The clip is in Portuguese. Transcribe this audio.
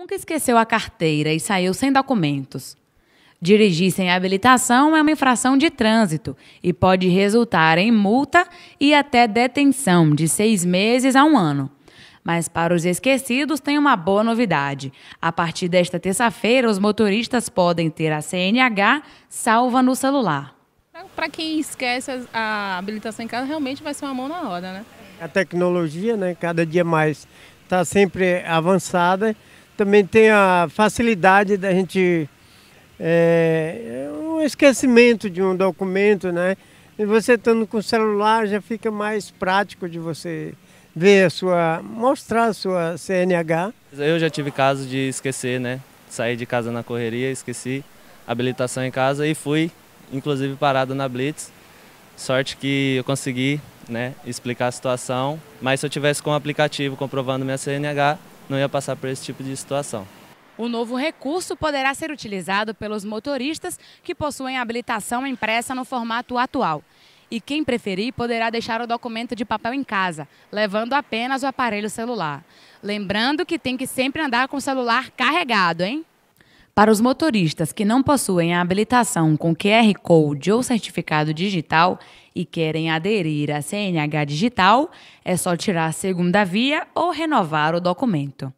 nunca esqueceu a carteira e saiu sem documentos. Dirigir sem habilitação é uma infração de trânsito e pode resultar em multa e até detenção de seis meses a um ano. Mas para os esquecidos tem uma boa novidade. A partir desta terça-feira, os motoristas podem ter a CNH salva no celular. Então, para quem esquece a habilitação em casa, realmente vai ser uma mão na roda, né? A tecnologia, né, cada dia mais está sempre avançada também tem a facilidade da gente é, um esquecimento de um documento, né? E você estando com o celular já fica mais prático de você ver a sua, mostrar a sua CNH. Eu já tive caso de esquecer, né? Saí de casa na correria, esqueci habilitação em casa e fui, inclusive, parado na Blitz. Sorte que eu consegui né, explicar a situação, mas se eu tivesse com o aplicativo comprovando minha CNH, não ia passar por esse tipo de situação. O novo recurso poderá ser utilizado pelos motoristas que possuem habilitação impressa no formato atual. E quem preferir poderá deixar o documento de papel em casa, levando apenas o aparelho celular. Lembrando que tem que sempre andar com o celular carregado, hein? Para os motoristas que não possuem a habilitação com QR Code ou certificado digital e querem aderir à CNH digital, é só tirar a segunda via ou renovar o documento.